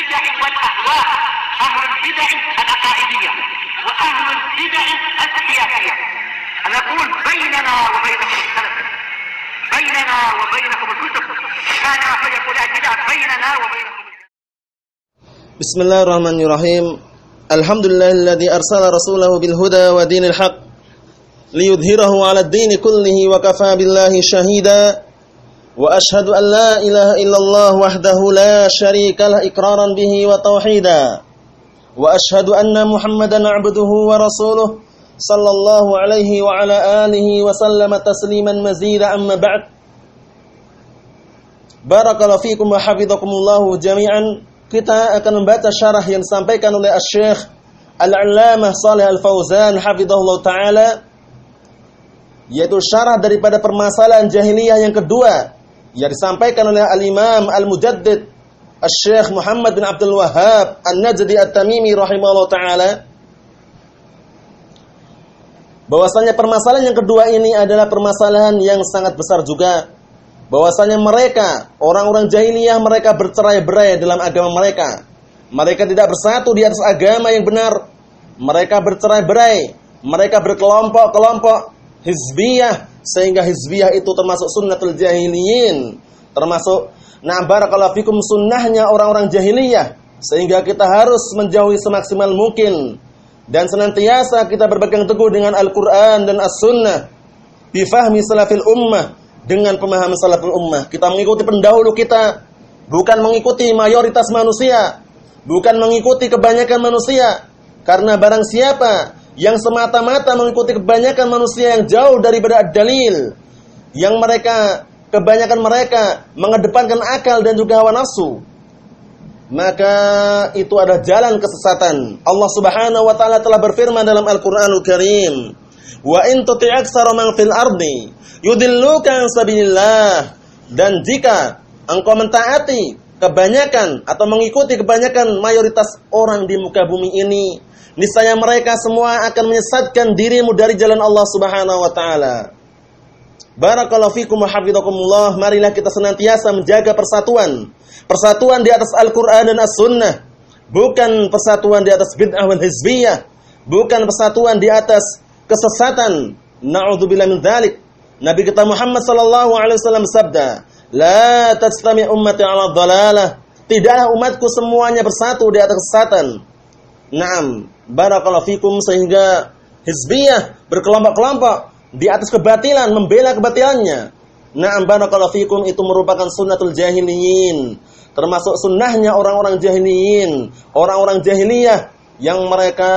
البدع والاهواء اهل البدع العقائديه واهل البدع السياسيه انا اقول بيننا وبينكم السلف بيننا وبينكم الكتب كان احد يقول البدع بيننا وبينكم بسم الله الرحمن الرحيم الحمد لله الذي ارسل رسوله بالهدى ودين الحق ليظهره على الدين كله وكفى بالله شهيدا وأشهد أن لا إله إلا الله وحده لا شريك له إقرارا به وتوحيدا وأشهد أن محمدا عبده ورسوله صلى الله عليه وعلى آله وسلم تسليما مزيدا أما بعد بارك الله فيكم وحفظكم الله جميعا kita akan membaca syarah yang disampaikan oleh Syekh Al-Allamah Saleh Al-Fauzan hafizahullah taala yaitu syarah daripada permasalahan jahiliyah yang kedua yang disampaikan oleh al-Imam Al-Mujaddid Al-Syekh Muhammad bin Abdul Wahab An-Najdi At-Tamimi rahimahullah ta'ala bahwasanya permasalahan yang kedua ini adalah permasalahan yang sangat besar juga bahwasanya mereka orang-orang jahiliyah mereka bercerai-berai dalam agama mereka mereka tidak bersatu di atas agama yang benar mereka bercerai-berai mereka berkelompok-kelompok hizbiyah sehingga hizbiyah itu termasuk sunnatul jahiliyin termasuk nabar barakallahu fikum sunnahnya orang-orang jahiliyah sehingga kita harus menjauhi semaksimal mungkin dan senantiasa kita berpegang teguh dengan Al-Qur'an dan As-Sunnah bifahmi salafil ummah dengan pemahaman salafil ummah kita mengikuti pendahulu kita bukan mengikuti mayoritas manusia bukan mengikuti kebanyakan manusia karena barang siapa yang semata-mata mengikuti kebanyakan manusia yang jauh daripada dalil yang mereka kebanyakan mereka mengedepankan akal dan juga hawa nafsu maka itu adalah jalan kesesatan Allah Subhanahu wa taala telah berfirman dalam Al-Qur'anul Karim wa in tuti aktsara man fil ardi yudilluka sabilillah dan jika engkau mentaati kebanyakan atau mengikuti kebanyakan mayoritas orang di muka bumi ini niscaya mereka semua akan menyesatkan dirimu dari jalan Allah Subhanahu wa taala. Barakallahu fikum wa hafizakumullah. Marilah kita senantiasa menjaga persatuan. Persatuan di atas Al-Qur'an dan As-Sunnah, bukan persatuan di atas bid'ah dan hizbiyah, bukan persatuan di atas kesesatan. Nauzubillah min dzalik. Nabi kita Muhammad sallallahu alaihi wasallam sabda, "La tajtami ummati 'ala dhalalah." Tidaklah umatku semuanya bersatu di atas kesesatan. Naam, barakallahu fikum sehingga hizbiyah berkelompok-kelompok di atas kebatilan, membela kebatilannya. Naam barakallahu fikum itu merupakan sunnatul jahiliyin, termasuk sunnahnya orang-orang jahiliyin, orang-orang jahiliyah yang mereka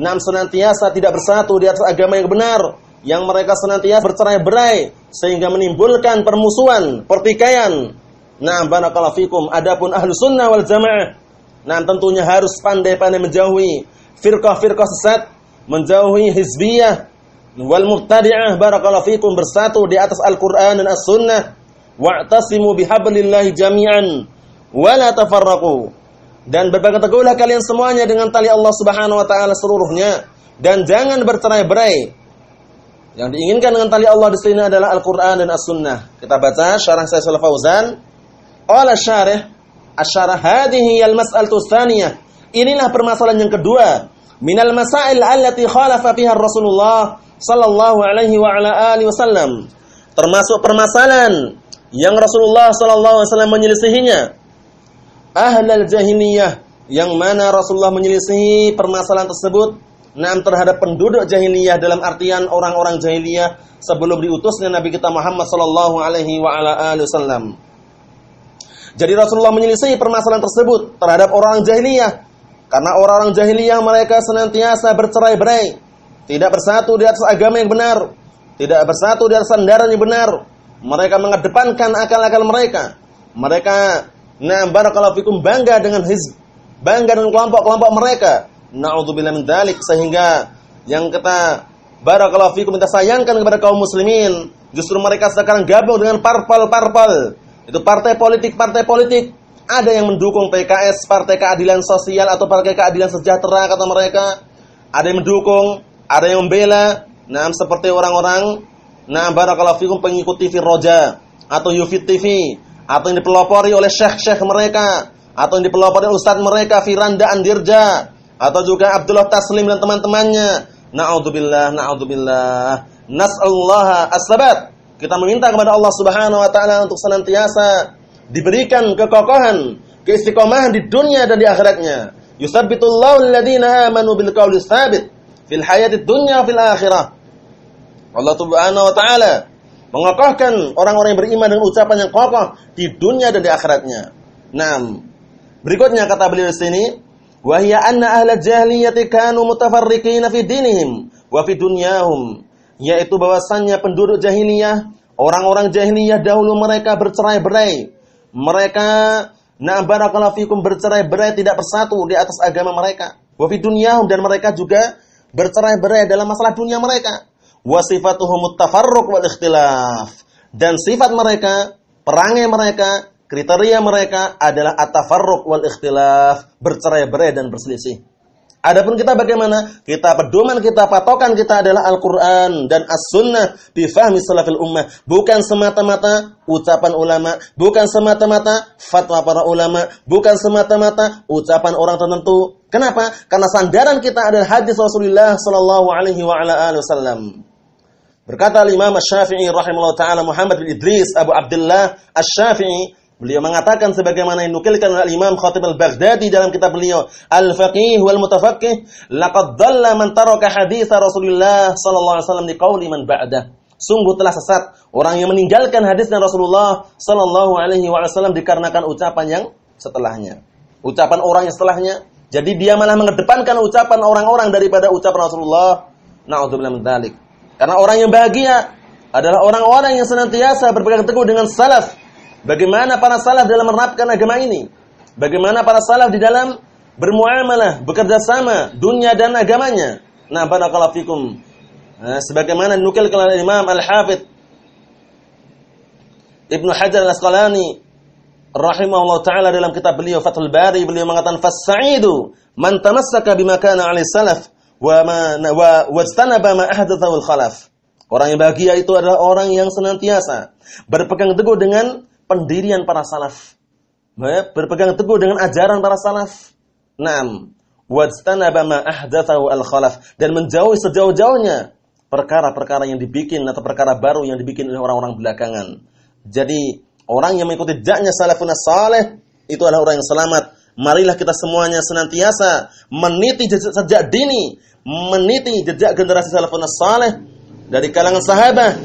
naam senantiasa tidak bersatu di atas agama yang benar, yang mereka senantiasa bercerai-berai sehingga menimbulkan permusuhan, pertikaian. Naam barakallahu fikum adapun ahlu sunnah wal jamaah Nah tentunya harus pandai-pandai menjauhi firqah-firqah sesat, menjauhi hizbiyah wal mubtadi'ah barakallahu fikum bersatu di atas Al-Qur'an dan As-Sunnah wa'tasimu bihablillahi jami'an wa la tafarraqu. Dan berbagai teguhlah kalian semuanya dengan tali Allah Subhanahu wa taala seluruhnya dan jangan bercerai-berai. Yang diinginkan dengan tali Allah di sini adalah Al-Qur'an dan As-Sunnah. Kita baca syarah Syaikh Fauzan oleh syarah asyara hadihi al mas'al tustaniyah. Inilah permasalahan yang kedua. Minal masail allati khalafa fiha Rasulullah sallallahu alaihi wa ala alihi wasallam. Termasuk permasalahan yang Rasulullah sallallahu alaihi wasallam menyelisihinya. Ahlal jahiliyah yang mana Rasulullah menyelisihi permasalahan tersebut Naam terhadap penduduk jahiliyah dalam artian orang-orang jahiliyah sebelum diutusnya Nabi kita Muhammad sallallahu alaihi wa ala alihi wasallam. Jadi Rasulullah menyelisih permasalahan tersebut terhadap orang jahiliyah. Karena orang-orang jahiliyah mereka senantiasa bercerai-berai, tidak bersatu di atas agama yang benar, tidak bersatu di atas sandaran yang benar. Mereka mengedepankan akal-akal mereka. Mereka nah kalau fikum bangga dengan hizb, bangga dengan kelompok-kelompok mereka. naudzubillah min dzalik sehingga yang kita barakallahu fikum kita sayangkan kepada kaum muslimin, justru mereka sekarang gabung dengan parpol-parpol itu partai politik, partai politik. Ada yang mendukung PKS, Partai Keadilan Sosial atau Partai Keadilan Sejahtera kata mereka. Ada yang mendukung, ada yang membela. Nah, seperti orang-orang Nah, barakallahu fikum pengikut TV Roja atau Yufit TV atau yang dipelopori oleh syekh-syekh mereka atau yang dipelopori oleh ustaz mereka Firanda Andirja atau juga Abdullah Taslim dan teman-temannya. Na'udzubillah, na'udzubillah. Nas'allaha as-sabat. Kita meminta kepada Allah Subhanahu wa taala untuk senantiasa diberikan kekokohan, keistiqomahan di dunia dan di akhiratnya. Yusabbitullahu alladziina aamanu bil qawli tsabit fil hayatid dunya fil akhirah. Allah Subhanahu wa taala mengokohkan orang-orang yang beriman dengan ucapan yang kokoh di dunia dan di akhiratnya. Naam. Berikutnya kata beliau di sini, wa hiya anna ahlal jahiliyyati kanu mutafarriqina fi dinihim wa fi dunyahum yaitu bahwasannya penduduk jahiliyah, orang-orang jahiliyah dahulu mereka bercerai-berai. Mereka na fikum bercerai-berai tidak bersatu di atas agama mereka. Wa fi dan mereka juga bercerai-berai dalam masalah dunia mereka. Wa sifatuhum wal ikhtilaf. Dan sifat mereka, perangai mereka, kriteria mereka adalah atafarruq wal ikhtilaf, bercerai-berai dan berselisih. Adapun kita bagaimana? Kita pedoman kita, patokan kita adalah Al-Quran dan As-Sunnah fahmi salafil ummah. Bukan semata-mata ucapan ulama, bukan semata-mata fatwa para ulama, bukan semata-mata ucapan orang tertentu. Kenapa? Karena sandaran kita adalah hadis Rasulullah Sallallahu Alaihi Wasallam. Berkata Imam Syafi'i rahimahullah taala Muhammad bin Idris Abu Abdullah Asy-Syafi'i Beliau mengatakan sebagaimana yang nukilkan oleh Imam Khatib Al-Baghdadi dalam kitab beliau Al-Faqih wal Mutafaqih, laqad dhalla man taraka Rasulullah sallallahu alaihi wasallam liqauli man ba'dah. Sungguh telah sesat orang yang meninggalkan hadis dan Rasulullah sallallahu alaihi wasallam dikarenakan ucapan yang setelahnya. Ucapan orang yang setelahnya. Jadi dia malah mengedepankan ucapan orang-orang daripada ucapan Rasulullah. Nauzubillah min Karena orang yang bahagia adalah orang-orang yang senantiasa berpegang teguh dengan salaf Bagaimana para salaf dalam menerapkan agama ini? Bagaimana para salaf di dalam bermuamalah, bekerja sama dunia dan agamanya? Nah, barakallahu fikum. Nah, sebagaimana nukil oleh Imam Al-Hafidz Ibnu Hajar Al-Asqalani rahimahullah taala dalam kitab beliau Fathul Bari beliau mengatakan fasaidu man tamassaka bima kana salaf wa ma wa wajtanaba ma ahdathahu khalaf Orang yang bahagia itu adalah orang yang senantiasa berpegang teguh dengan pendirian para salaf. Ya, berpegang teguh dengan ajaran para salaf. Naam. Wajtanaba ma ahdathahu al-khalaf. Dan menjauhi sejauh-jauhnya perkara-perkara yang dibikin atau perkara baru yang dibikin oleh orang-orang belakangan. Jadi orang yang mengikuti jejaknya salafun saleh itu adalah orang yang selamat. Marilah kita semuanya senantiasa meniti jejak sejak dini, meniti jejak generasi salafun saleh dari kalangan sahabat,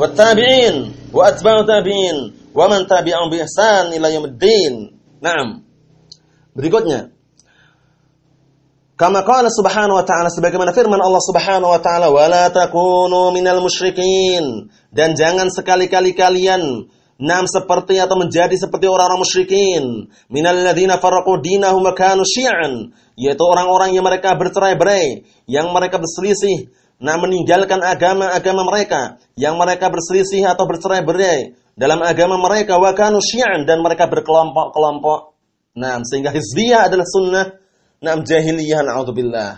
wa tabi'in, wa atba'u tabi'in wa man tabi'ahum bi ihsan ila yaumiddin. Naam. Berikutnya. Kama qala subhanahu wa ta'ala sebagaimana firman Allah subhanahu wa ta'ala la takunu minal musyrikin dan jangan sekali-kali kalian nam seperti atau menjadi seperti orang-orang musyrikin minal ladina farraqu dinahum wa kanu syi'an yaitu orang-orang yang mereka bercerai-berai yang mereka berselisih nah meninggalkan agama-agama mereka yang mereka berselisih atau bercerai-berai dalam agama mereka wa dan mereka berkelompok-kelompok. Nah, sehingga hizbiyah adalah sunnah Nah, jahiliyah naudzubillah.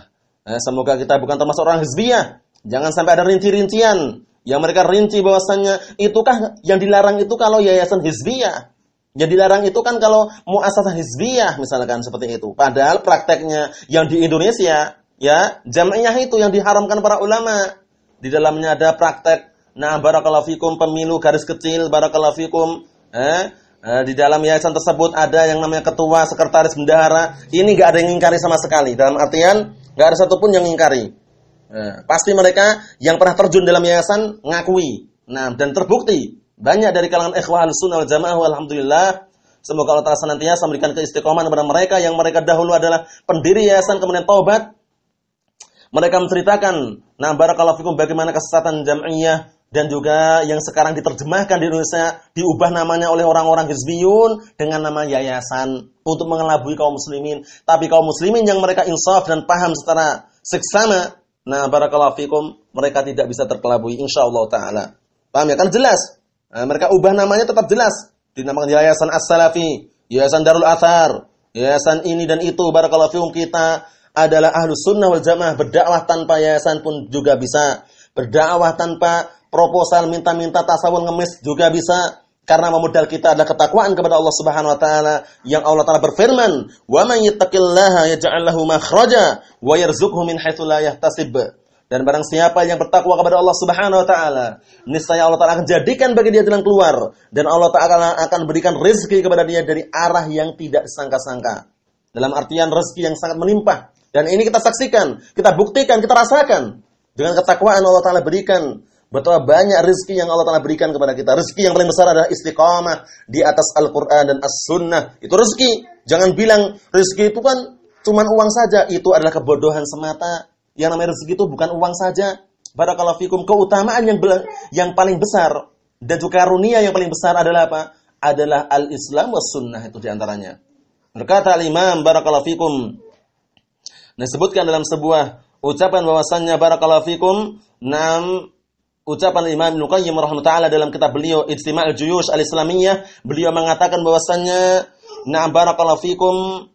Nah, semoga kita bukan termasuk orang hizbiyah. Jangan sampai ada rinci-rincian yang mereka rinci bahwasannya itukah yang dilarang itu kalau yayasan hizbiyah. Yang dilarang itu kan kalau muasasah hizbiyah misalkan seperti itu. Padahal prakteknya yang di Indonesia ya jamiah itu yang diharamkan para ulama. Di dalamnya ada praktek Nah, barakallahu fikum pemilu garis kecil, barakallahu fikum eh, eh, di dalam yayasan tersebut ada yang namanya ketua, sekretaris, bendahara. Ini gak ada yang ingkari sama sekali. Dalam artian gak ada satupun yang ingkari. Eh, pasti mereka yang pernah terjun dalam yayasan ngakui. Nah, dan terbukti banyak dari kalangan ikhwan sunnah wal jamaah alhamdulillah semoga Allah taala senantiasa memberikan keistiqomahan kepada mereka yang mereka dahulu adalah pendiri yayasan kemudian taubat mereka menceritakan nah barakallahu fikum bagaimana kesesatan jam'iyah dan juga yang sekarang diterjemahkan di Indonesia diubah namanya oleh orang-orang Hizbiyun dengan nama yayasan untuk mengelabui kaum muslimin. Tapi kaum muslimin yang mereka insaf dan paham secara seksama, nah barakallahu fikum, mereka tidak bisa terkelabui insyaallah taala. Paham ya? Kan jelas. Nah, mereka ubah namanya tetap jelas. Dinamakan Yayasan As-Salafi, Yayasan Darul Athar, Yayasan ini dan itu barakallahu fikum kita adalah ahlus sunnah wal jamaah berdakwah tanpa yayasan pun juga bisa berdakwah tanpa proposal minta-minta tasawuf ngemis juga bisa karena modal kita adalah ketakwaan kepada Allah Subhanahu wa taala yang Allah taala berfirman, "Wa may yattaqillaha yaj'al lahu makhraja wa yarzuqhu min haitsu la yahtasib." Dan barang siapa yang bertakwa kepada Allah Subhanahu wa taala, niscaya Allah taala akan jadikan bagi dia jalan keluar dan Allah taala akan berikan rezeki kepada dia dari arah yang tidak sangka-sangka. Dalam artian rezeki yang sangat melimpah. Dan ini kita saksikan, kita buktikan, kita rasakan. Dengan ketakwaan Allah Ta'ala berikan. Betapa banyak rezeki yang Allah Ta'ala berikan kepada kita. Rezeki yang paling besar adalah istiqamah di atas Al-Quran dan As-Sunnah. Itu rezeki. Jangan bilang rezeki itu kan cuma uang saja. Itu adalah kebodohan semata. Yang namanya rezeki itu bukan uang saja. Barakallahu fikum. Keutamaan yang, yang paling besar dan juga karunia yang paling besar adalah apa? Adalah Al-Islam wa Sunnah itu diantaranya. Berkata Al-Imam Barakallahu fikum. Nah, sebutkan dalam sebuah ucapan bahwasannya barakallahu fikum nam ucapan Imam Nukayyim rahimahullah dalam kitab beliau Ijtima' al-Juyush al-Islamiyah beliau mengatakan bahwasannya na'am barakallahu fikum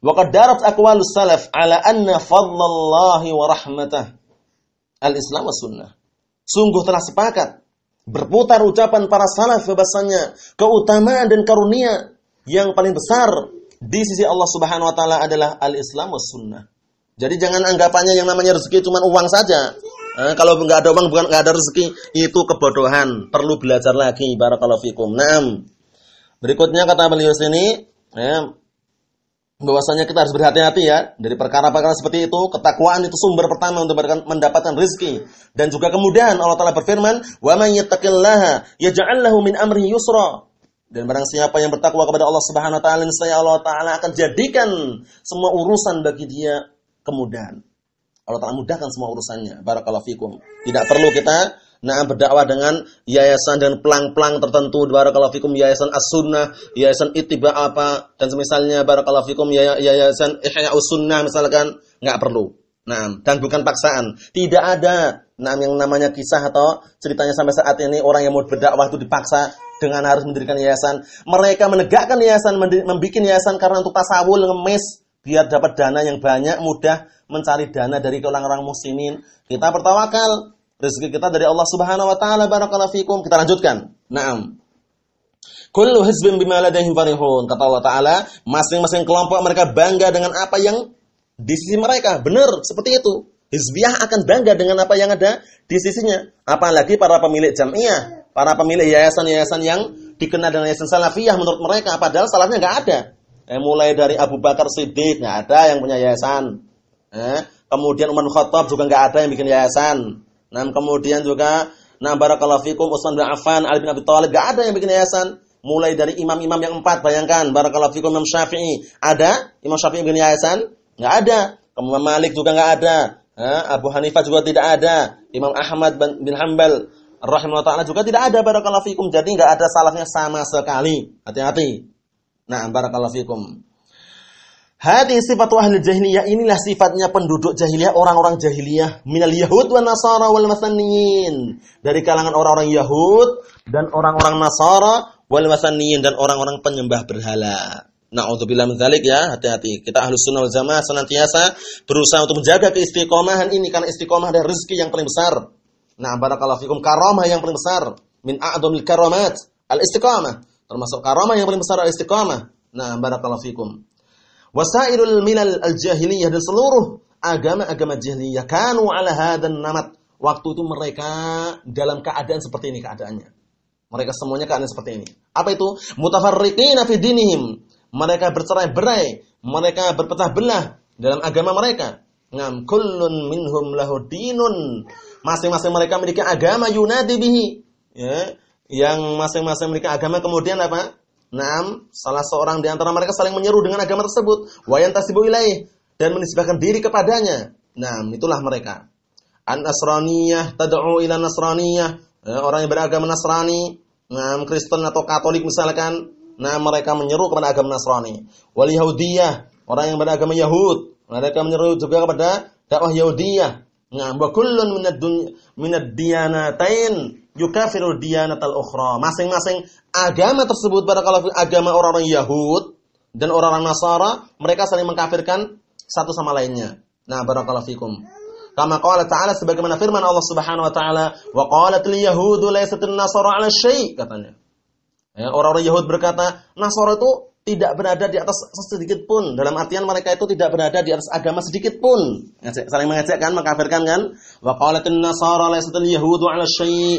wa qad darat aqwal salaf ala anna fadlallahi wa rahmatah al-Islam was sunnah sungguh telah sepakat berputar ucapan para salaf bahwasanya keutamaan dan karunia yang paling besar di sisi Allah Subhanahu wa taala adalah al-Islam was sunnah jadi jangan anggapannya yang namanya rezeki cuma uang saja. Nah, kalau nggak ada uang bukan nggak ada rezeki itu kebodohan. Perlu belajar lagi. Barakallahu fikum. Nah, Berikutnya kata beliau sini, ya, bahwasanya kita harus berhati-hati ya dari perkara-perkara seperti itu. Ketakwaan itu sumber pertama untuk mendapatkan rezeki dan juga kemudahan Allah telah berfirman, "Wa may yattaqillaha ya lahu min amri yusra." Dan barang siapa yang bertakwa kepada Allah Subhanahu wa taala, saya Allah taala akan jadikan semua urusan bagi dia kemudahan. Allah Ta'ala mudahkan semua urusannya. Barakallahu fikum. Tidak perlu kita nah berdakwah dengan yayasan dan pelang-pelang tertentu. Barakallahu fikum yayasan as-sunnah, yayasan itiba apa, dan semisalnya barakallahu fikum yayasan ihya sunnah misalkan. Nggak perlu. Nah, dan bukan paksaan. Tidak ada nah, yang namanya kisah atau ceritanya sampai saat ini orang yang mau berdakwah itu dipaksa dengan harus mendirikan yayasan. Mereka menegakkan yayasan, membuat yayasan karena untuk tasawul, ngemis, biar dapat dana yang banyak, mudah mencari dana dari orang orang muslimin. Kita bertawakal, rezeki kita dari Allah Subhanahu wa taala. Barakallahu fikum. Kita lanjutkan. Naam. Kullu hizbin bima ladaihim farihun. Kata Allah taala, masing-masing kelompok mereka bangga dengan apa yang di sisi mereka. Benar, seperti itu. Hizbiyah akan bangga dengan apa yang ada di sisinya. Apalagi para pemilik jamiah, para pemilik yayasan-yayasan yang dikenal dengan yayasan salafiyah menurut mereka padahal salahnya nggak ada Eh, mulai dari Abu Bakar Siddiq nggak ada yang punya yayasan. Eh, kemudian Umar Khattab juga nggak ada yang bikin yayasan. Nah, kemudian juga Nah barakallahu fikum Utsman bin Affan, Ali bin Abi Thalib enggak ada yang bikin yayasan. Mulai dari imam-imam yang empat bayangkan barakallahu fikum Imam Syafi'i. Ada Imam Syafi'i bikin yayasan? Enggak ada. Imam Malik juga enggak ada. Ha? Eh, Abu Hanifah juga tidak ada. Imam Ahmad bin Hanbal rahimahullah taala juga tidak ada barakallahu fikum. Jadi enggak ada salahnya sama sekali. Hati-hati. Nah, barakallahu fikum. Hadis sifat ahli jahiliyah inilah sifatnya penduduk jahiliyah, orang-orang jahiliyah minal yahud wa nasara wal masaniyin. Dari kalangan orang-orang Yahud dan orang-orang Nasara wal masaniyin dan orang-orang penyembah berhala. Na'udzubillah min dzalik ya, hati-hati. Kita ahlus sunnah wal jamaah senantiasa berusaha untuk menjaga keistiqomahan ini karena istiqomah adalah rezeki yang paling besar. Nah, barakallahu fikum karamah yang paling besar min a'dhamil karamat al-istiqamah. Termasuk karamah yang paling besar adalah istiqamah. Nah, barakallahu fikum. Wasairul milal al-jahiliyah dan seluruh agama-agama jahiliyah kanu ala hadan namat. Waktu itu mereka dalam keadaan seperti ini keadaannya. Mereka semuanya keadaan seperti ini. Apa itu? Mutafarriqina fi dinihim. Mereka bercerai-berai, mereka berpecah belah dalam agama mereka. Ngam kullun minhum lahu dinun. Masing-masing mereka memiliki agama yunadi bihi. Ya, yang masing-masing memiliki agama kemudian apa? Naam, salah seorang di antara mereka saling menyeru dengan agama tersebut, wayan tasibu ilaih dan menisbahkan diri kepadanya. Naam, itulah mereka. An Nasraniyah tad'u ila Nasraniyah, eh, orang yang beragama Nasrani, naam Kristen atau Katolik misalkan, nah mereka menyeru kepada agama Nasrani. Wal Yahudiyah, orang yang beragama Yahud, mereka menyeru juga kepada dakwah Yahudiyah. Nah, wa kullun minad dunya minad diyanatain yukafiru diyanatal ukhra. Masing-masing agama tersebut kalau agama orang-orang Yahud dan orang-orang Nasara, mereka saling mengkafirkan satu sama lainnya. Nah, barakallahu fikum. Kama qala ta'ala sebagaimana firman Allah Subhanahu wa taala, "Wa qalatil yahudu laysatun nasara 'ala syai'" katanya. Ya, orang-orang Yahud berkata, Nasara itu tidak berada di atas sedikit pun dalam artian mereka itu tidak berada di atas agama sedikit pun saling mengejek kan mengkafirkan kan wa qalatun nasara laysatul yahudu ala syai'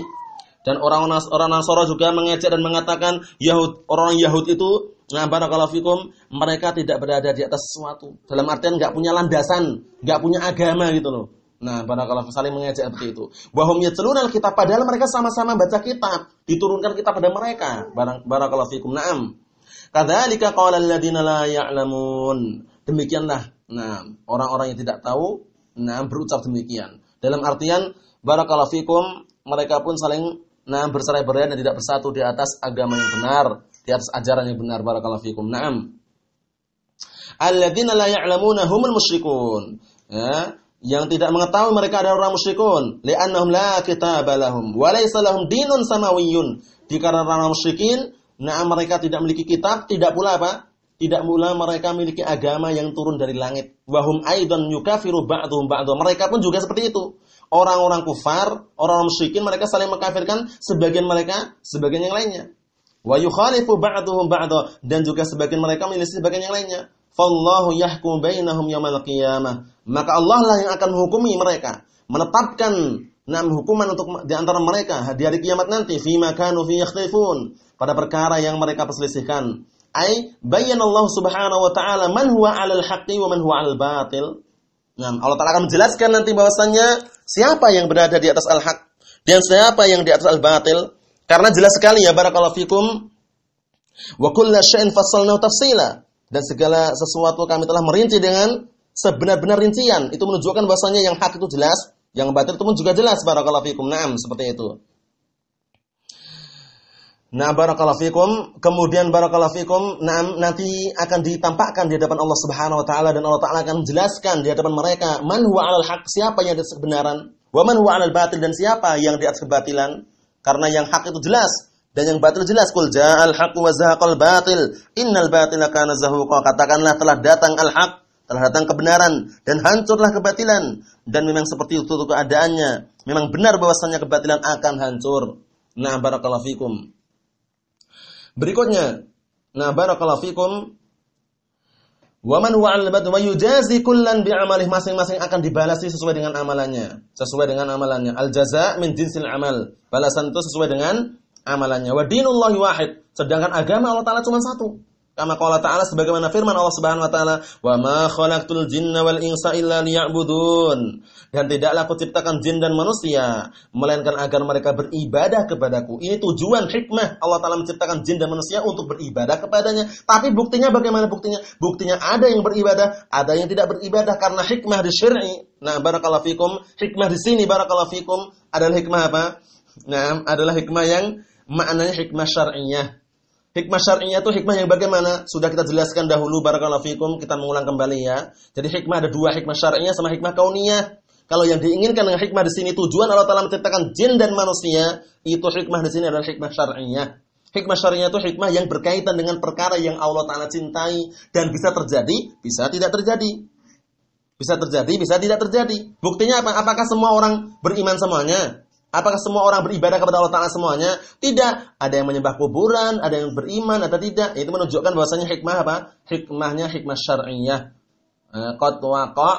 dan orang orang Nasara juga mengejek dan mengatakan Yahud orang Yahud itu nah barakallahu fikum mereka tidak berada di atas sesuatu dalam artian nggak punya landasan nggak punya agama gitu loh Nah, barakallahu saling mengejek seperti itu. Wahum yatluna kitab padahal mereka sama-sama baca kitab, diturunkan kitab pada mereka. Barakallahu fikum. Naam. Kadzalika qala alladziina la ya'lamun. Demikianlah nah orang-orang yang tidak tahu nah berucap demikian. Dalam artian barakallahu fikum mereka pun saling nah berserai berai dan tidak bersatu di atas agama yang benar, di atas ajaran yang benar barakallahu fikum. Naam. Alladziina la ya'lamuna humul musyrikun. Ya, yang tidak mengetahui mereka adalah orang musyrikun, li'annahum la balahum lahum wa laysa lahum dinun samawiyyun. Dikarenakan orang musyrikin Nah, mereka tidak memiliki kitab, tidak pula apa? Tidak pula mereka memiliki agama yang turun dari langit. Wahum aidan yukafiru ba'dhum ba'dhum. Mereka pun juga seperti itu. Orang-orang kufar, orang-orang musyrikin mereka saling mengkafirkan sebagian mereka sebagian yang lainnya. Wa yukhalifu ba'dhum ba'dhum. dan juga sebagian mereka menyelisih sebagian yang lainnya. Fallahu yahkum bainahum yawmal qiyamah. Maka Allah lah yang akan menghukumi mereka, menetapkan nam hukuman untuk di antara mereka di hari kiamat nanti fi makanu fi yakhtalifun pada perkara yang mereka perselisihkan. Ai Allah Subhanahu wa taala man huwa 'alal haqqi wa man huwa 'alal batil. Nah, Allah Ta'ala akan menjelaskan nanti bahwasannya siapa yang berada di atas al-haq dan siapa yang di atas al-batil. Karena jelas sekali ya barakallahu fikum wa kulla syai'in fassalnahu tafsila dan segala sesuatu kami telah merinci dengan sebenar-benar rincian. Itu menunjukkan bahwasanya yang hak itu jelas yang batil itu pun juga jelas barakallahu fikum. Naam, seperti itu. Nah, barakallahu fikum. Kemudian barakallahu fikum, naam nanti akan ditampakkan di hadapan Allah Subhanahu wa taala dan Allah taala akan menjelaskan di hadapan mereka man huwa 'alal haq, siapa yang di atas kebenaran, wa man huwa 'alal batil dan siapa yang di atas kebatilan. Karena yang hak itu jelas dan yang batil jelas kul ja'al haq wa zahaqal batil, innal batila kana zahuqa. Katakanlah telah datang al-haq telah datang kebenaran dan hancurlah kebatilan dan memang seperti itu keadaannya memang benar bahwasanya kebatilan akan hancur nah barakallahu fikum berikutnya nah barakallahu fikum wa man huwa 'alal wa yujazi kullan amalih masing-masing akan dibalasi sesuai dengan amalannya sesuai dengan amalannya al jaza min jinsil amal balasan itu sesuai dengan amalannya wa dinullahi wahid sedangkan agama Allah taala cuma satu Kama qala ta'ala sebagaimana firman Allah Subhanahu wa taala, "Wa ma khalaqtul jinna wal insa illa liya'budun." Dan tidaklah aku ciptakan jin dan manusia melainkan agar mereka beribadah kepadaku. Ini tujuan hikmah Allah taala menciptakan jin dan manusia untuk beribadah kepadanya. Tapi buktinya bagaimana buktinya? Buktinya ada yang beribadah, ada yang tidak beribadah karena hikmah di syar'i. Nah, barakallahu fikum, hikmah di sini barakallahu fikum adalah hikmah apa? Nah, adalah hikmah yang maknanya hikmah syar'iyyah Hikmah syar'inya itu hikmah yang bagaimana? Sudah kita jelaskan dahulu barakallahu fikum, kita mengulang kembali ya. Jadi hikmah ada dua, hikmah syar'inya sama hikmah kauniyah. Kalau yang diinginkan dengan hikmah di sini tujuan Allah Taala menciptakan jin dan manusia, itu hikmah di sini adalah hikmah syar'inya. Hikmah syar'inya itu hikmah yang berkaitan dengan perkara yang Allah Taala cintai dan bisa terjadi, bisa tidak terjadi. Bisa terjadi, bisa tidak terjadi. Buktinya apa? Apakah semua orang beriman semuanya? Apakah semua orang beribadah kepada Allah Ta'ala semuanya? Tidak. Ada yang menyembah kuburan, ada yang beriman, atau tidak. Itu menunjukkan bahwasanya hikmah apa? Hikmahnya hikmah syar'iyah. Eh, qad waqa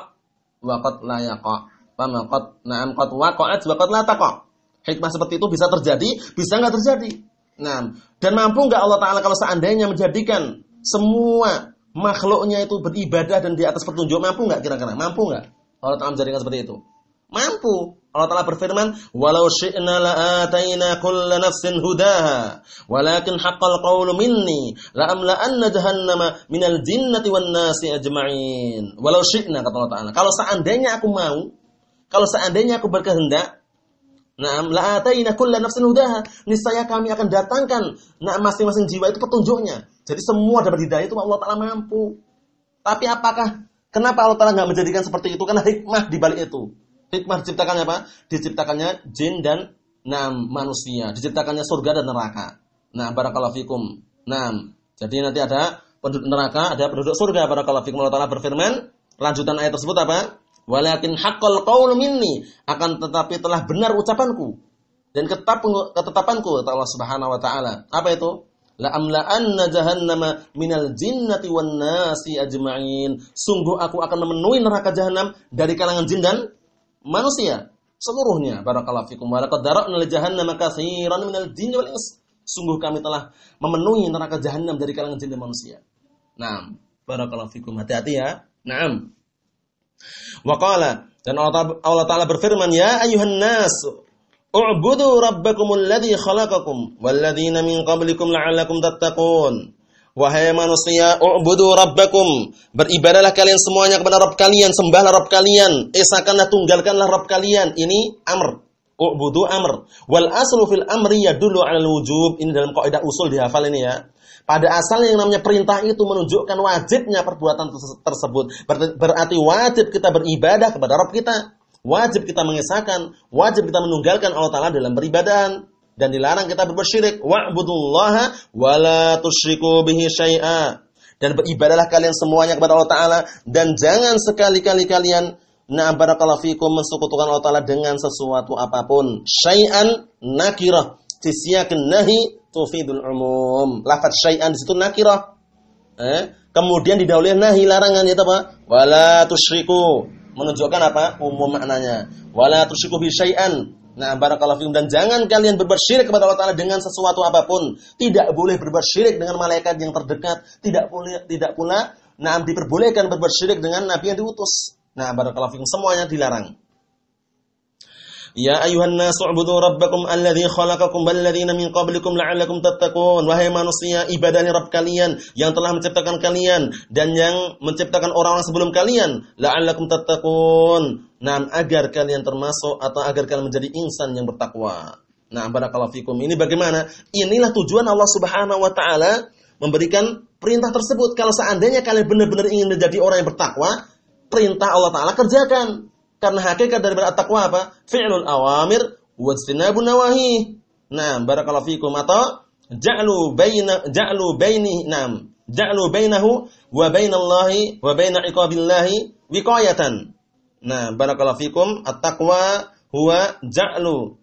wa qad la yaqa. Paham? Qad na'am qad waqa'at wa qad la taqa. Hikmah seperti itu bisa terjadi, bisa nggak terjadi. Nah, dan mampu nggak Allah Ta'ala kalau seandainya menjadikan semua makhluknya itu beribadah dan di atas petunjuk, mampu nggak kira-kira? Mampu nggak? Allah Ta'ala menjadikan seperti itu. Mampu. Allah Ta'ala berfirman, "Walau syi'na la'ataina kulla nafsin hudaha, walakin haqqal qawlu minni anna jahannama minal jinnati wan nasi ajma'in." Walau syi'na kata Allah Ta'ala. Kalau seandainya aku mau, kalau seandainya aku berkehendak, Naam la'ataina kulla nafsin hudaha, niscaya kami akan datangkan nah masing-masing jiwa itu petunjuknya. Jadi semua dapat hidayah itu Allah Ta'ala mampu. Tapi apakah, kenapa Allah Ta'ala nggak menjadikan seperti itu? Karena hikmah di balik itu. Hikmah diciptakannya apa? Diciptakannya jin dan nam manusia. Diciptakannya surga dan neraka. Nah, barakallahu fikum. Nam. Jadi nanti ada penduduk neraka, ada penduduk surga. Barakallahu fikum. Allah Ta'ala berfirman, lanjutan ayat tersebut apa? Walakin haqqal qaul minni. Akan tetapi telah benar ucapanku. Dan ketap, ketetapanku, kata Allah Subhanahu Wa Ta'ala. Apa itu? La nama jahannama minal jinnati wan nasi ajma'in. Sungguh aku akan memenuhi neraka jahanam dari kalangan jin dan manusia seluruhnya barakallahu fikum laqad dara'na li jahannam katsiran minal jin wal ins sungguh kami telah memenuhi neraka jahannam dari kalangan jin dan manusia Naam barakallahu fikum hati-hati ya Naam wa qala dan Allah taala berfirman ya ayuhan nas u'budu rabbakumul ladzi khalaqakum wal ladzina min qablikum la'allakum tattaqun Wahai manusia, u'budu rabbakum. Beribadahlah kalian semuanya kepada Rabb kalian, sembahlah Rabb kalian, esakanlah tunggalkanlah Rabb kalian. Ini amr. U'budu amr. Wal aslu fil amri dulu al wujub. Ini dalam kaidah usul dihafal ini ya. Pada asal yang namanya perintah itu menunjukkan wajibnya perbuatan tersebut. Berarti wajib kita beribadah kepada Rabb kita. Wajib kita mengesahkan, wajib kita menunggalkan Allah Ta'ala dalam beribadah dan dilarang kita berbuat syirik. Wa'budullaha wa la tusyriku bihi syai'a. Dan beribadahlah kalian semuanya kepada Allah Ta'ala. Dan jangan sekali-kali kalian na'am barakallahu fikum mensukutukan Allah Ta'ala dengan sesuatu apapun. Syai'an nakirah. Tisiyakin nahi tufidul umum. Lafat syai'an disitu nakirah. Eh? Kemudian didaulih nahi larangan Yaitu apa? Wala tusyriku. Menunjukkan apa? Umum maknanya. Wala tusyriku bi syai'an Nah, barakallahu fikum dan jangan kalian berbuat syirik kepada Allah Taala dengan sesuatu apapun. Tidak boleh berbuat syirik dengan malaikat yang terdekat, tidak boleh tidak pula nah diperbolehkan berbuat syirik dengan nabi yang diutus. Nah, barakallahu fikum semuanya dilarang. Ya ayuhan nasu ubudu rabbakum alladhi khalaqakum walladzina min qablikum la'allakum tattaqun. Wahai manusia, ibadahi Rabb kalian yang telah menciptakan kalian dan yang menciptakan orang-orang sebelum kalian la'allakum tattaqun. nam agar kalian termasuk atau agar kalian menjadi insan yang bertakwa. Nah, barakallahu fikum. Ini bagaimana? Inilah tujuan Allah Subhanahu wa taala memberikan perintah tersebut. Kalau seandainya kalian benar-benar ingin menjadi orang yang bertakwa, perintah Allah taala kerjakan. Karena hakikat dari at-taqwa apa? Fi'lul awamir wajtinabun nawahi. Nah, barakallahu fikum atau ja'lu baina ja'lu baini nam ja'lu bainahu wa bainallahi wa baina iqabillahi wiqayatan. Nah, barakallahu fikum at-taqwa huwa ja'lu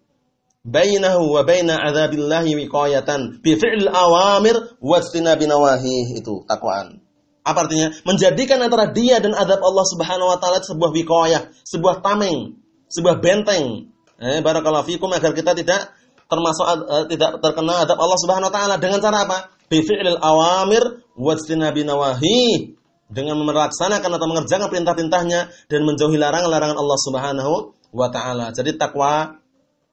bainahu wa baina adzabillahi wiqayatan bi fi'l awamir wa istinabi nawahih itu takwaan. Apa artinya? Menjadikan antara dia dan adab Allah Subhanahu wa taala sebuah wiqayah, sebuah tameng, sebuah benteng. Eh, barakallahu fikum agar kita tidak termasuk uh, tidak terkena adab Allah Subhanahu wa taala dengan cara apa? Bi fi'lil awamir wajtinabi nawahi dengan melaksanakan atau mengerjakan perintah-perintahnya dan menjauhi larangan-larangan Allah Subhanahu wa taala. Jadi takwa,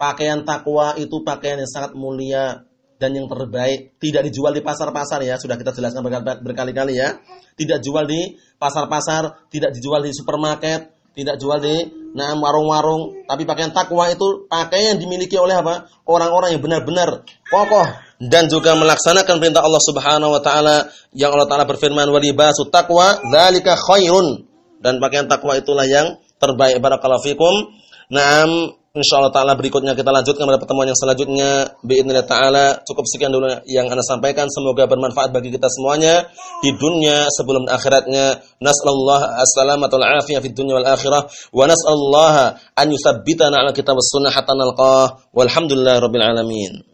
pakaian takwa itu pakaian yang sangat mulia, dan yang terbaik. Tidak dijual di pasar-pasar ya, sudah kita jelaskan berkali-kali ya. Tidak jual di pasar-pasar, tidak dijual di supermarket, tidak jual di nah warung-warung, tapi pakaian takwa itu pakaian yang dimiliki oleh apa? Orang-orang yang benar-benar kokoh dan juga melaksanakan perintah Allah Subhanahu wa taala yang Allah taala berfirman walibasu taqwa dzalika khairun dan pakaian takwa itulah yang terbaik barakallahu fikum. Naam insyaallah taala berikutnya kita lanjutkan pada pertemuan yang selanjutnya biidznillah taala cukup sekian dulu yang anda sampaikan semoga bermanfaat bagi kita semuanya di dunia sebelum akhiratnya nasallallahu wal afiyah fid dunya wal akhirah wa nasallallahu an yusabbitana ala kitab sunnah hatta nalqah walhamdulillahi rabbil alamin